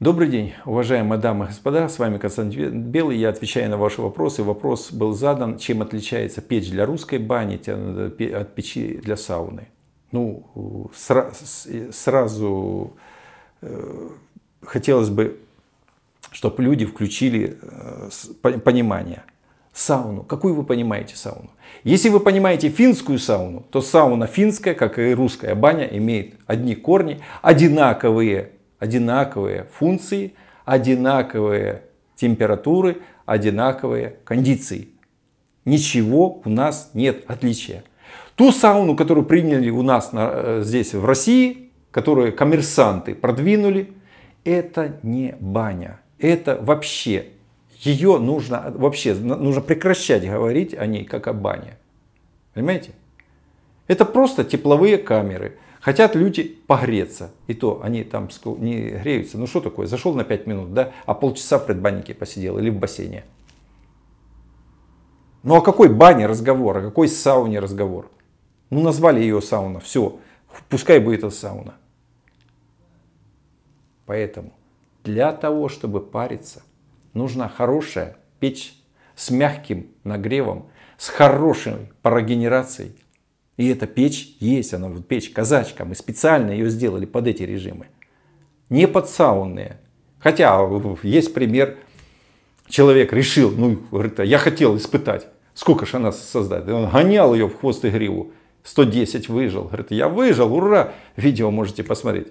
Добрый день, уважаемые дамы и господа, с вами Константин Белый, я отвечаю на ваши вопросы. Вопрос был задан, чем отличается печь для русской бани э, от печи для сауны. Ну, сразу э, хотелось бы, чтобы люди включили э, понимание. Сауну. Какую вы понимаете сауну? Если вы понимаете финскую сауну, то сауна финская, как и русская баня, имеет одни корни, одинаковые одинаковые функции, одинаковые температуры, одинаковые кондиции. Ничего у нас нет отличия. Ту сауну, которую приняли у нас на, э, здесь в России, которую коммерсанты продвинули, это не баня. Это вообще, ее нужно, вообще, нужно прекращать говорить о ней как о бане. Понимаете? Это просто тепловые камеры – Хотят люди погреться. И то они там не греются. Ну что такое? Зашел на 5 минут, да? А полчаса в предбаннике посидел или в бассейне. Ну о а какой бане разговор? О а какой сауне разговор? Ну назвали ее сауна. Все. Пускай будет это сауна. Поэтому для того, чтобы париться, нужна хорошая печь с мягким нагревом, с хорошей парогенерацией, и эта печь есть, она вот печь казачка, мы специально ее сделали под эти режимы. Не под саунные. Хотя э, есть пример, человек решил, ну, говорит, а я хотел испытать, сколько же она создает. И он гонял ее в хвост и гриву, 110 выжил. Говорит, я выжил, ура, видео можете посмотреть.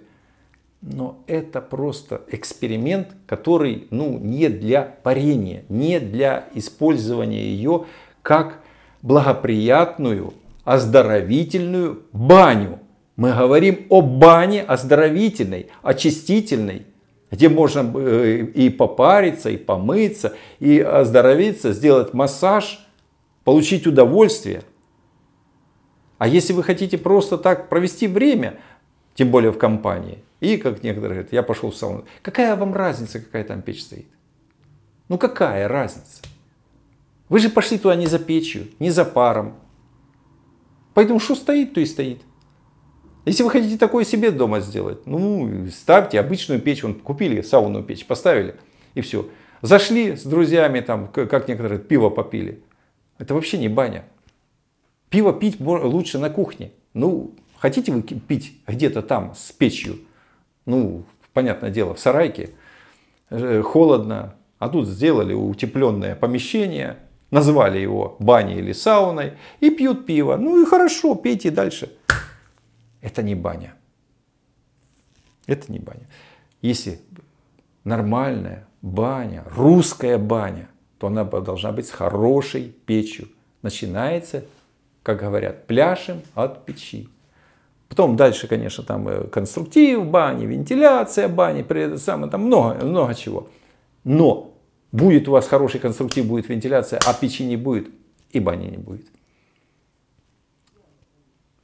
Но это просто эксперимент, который ну, не для парения, не для использования ее как благоприятную оздоровительную баню. Мы говорим о бане оздоровительной, очистительной, где можно э, и попариться, и помыться, и оздоровиться, сделать массаж, получить удовольствие. А если вы хотите просто так провести время, тем более в компании, и как некоторые говорят, я пошел в салон, какая вам разница, какая там печь стоит? Ну какая разница? Вы же пошли туда не за печью, не за паром, Поэтому что стоит, то и стоит. Если вы хотите такое себе дома сделать, ну, ставьте обычную печь, вон, купили сауну печь, поставили, и все. Зашли с друзьями, там, как некоторые, пиво попили. Это вообще не баня. Пиво пить лучше на кухне. Ну, хотите вы пить где-то там с печью? Ну, понятное дело, в сарайке. Э, холодно. А тут сделали утепленное помещение – Называли его баней или сауной. И пьют пиво. Ну и хорошо, пейте дальше. Это не баня. Это не баня. Если нормальная баня, русская баня, то она должна быть с хорошей печью. Начинается, как говорят, пляшем от печи. Потом дальше, конечно, там э, конструктив бани, вентиляция бани, самое, там много, много чего. Но Будет у вас хороший конструктив, будет вентиляция, а печи не будет и бани не будет.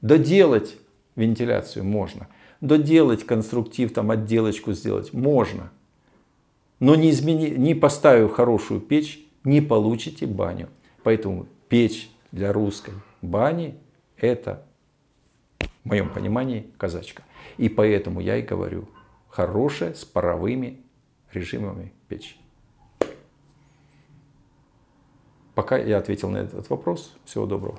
Доделать вентиляцию можно. Доделать конструктив, там отделочку сделать можно. Но не, измени, не поставив хорошую печь, не получите баню. Поэтому печь для русской бани – это, в моем понимании, казачка. И поэтому я и говорю, хорошая с паровыми режимами печь. Пока я ответил на этот вопрос. Всего доброго.